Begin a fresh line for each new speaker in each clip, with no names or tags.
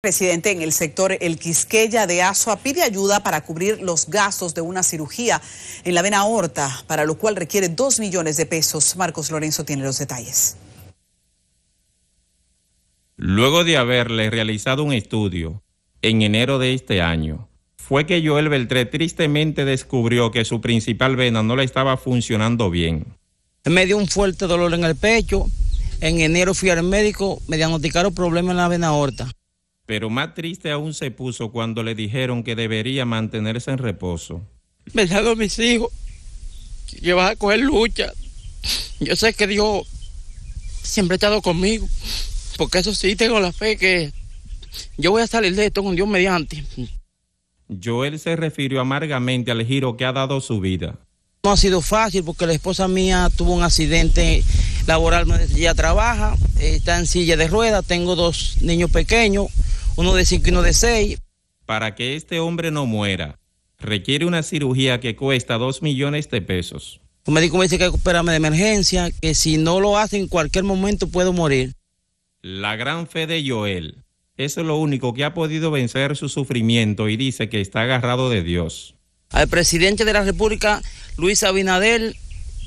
Presidente, en el sector El Quisqueya de Asua pide ayuda para cubrir los gastos de una cirugía en la vena aorta, para lo cual requiere dos millones de pesos. Marcos Lorenzo tiene los
detalles. Luego de haberle realizado un estudio en enero de este año, fue que Joel Beltré tristemente descubrió que su principal vena no le estaba funcionando bien. Me dio un fuerte dolor en el
pecho. En enero fui al médico, me diagnosticaron problemas en la vena aorta
pero más triste aún se puso cuando le dijeron que debería mantenerse en reposo.
Me dado a mis hijos, que vas a coger lucha. Yo
sé que Dios
siempre ha estado conmigo, porque eso sí tengo la fe que yo voy a salir de esto con Dios mediante.
Joel se refirió amargamente al giro que ha dado su vida.
No ha sido fácil porque la esposa mía tuvo un accidente laboral, ella trabaja, está en silla de ruedas, tengo dos niños pequeños uno
de 5 y uno de 6. Para que este hombre no muera, requiere una cirugía que cuesta 2 millones de pesos.
Un médico me dice que hay que de emergencia, que si no lo hace en cualquier momento puedo morir.
La gran fe de Joel es lo único que ha podido vencer su sufrimiento y dice que está agarrado de Dios. Al presidente
de la República, Luis Abinadel,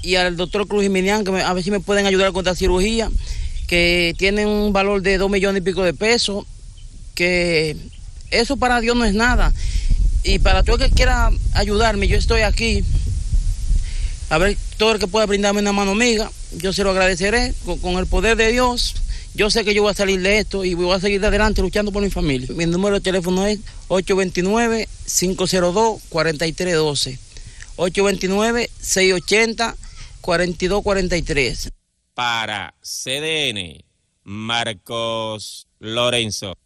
y al doctor Cruz Jiménez, que a ver si me pueden ayudar con esta cirugía, que tiene un valor de 2 millones y pico de pesos porque eso para Dios no es nada. Y para todo el que quiera ayudarme, yo estoy aquí. A ver, todo el que pueda brindarme una mano amiga, yo se lo agradeceré con, el poder de Dios. Yo sé que yo voy a salir de esto y voy a seguir adelante luchando por mi familia. Mi número de teléfono es 829-502-4312. 829-680-4243.
Para CDN, Marcos Lorenzo.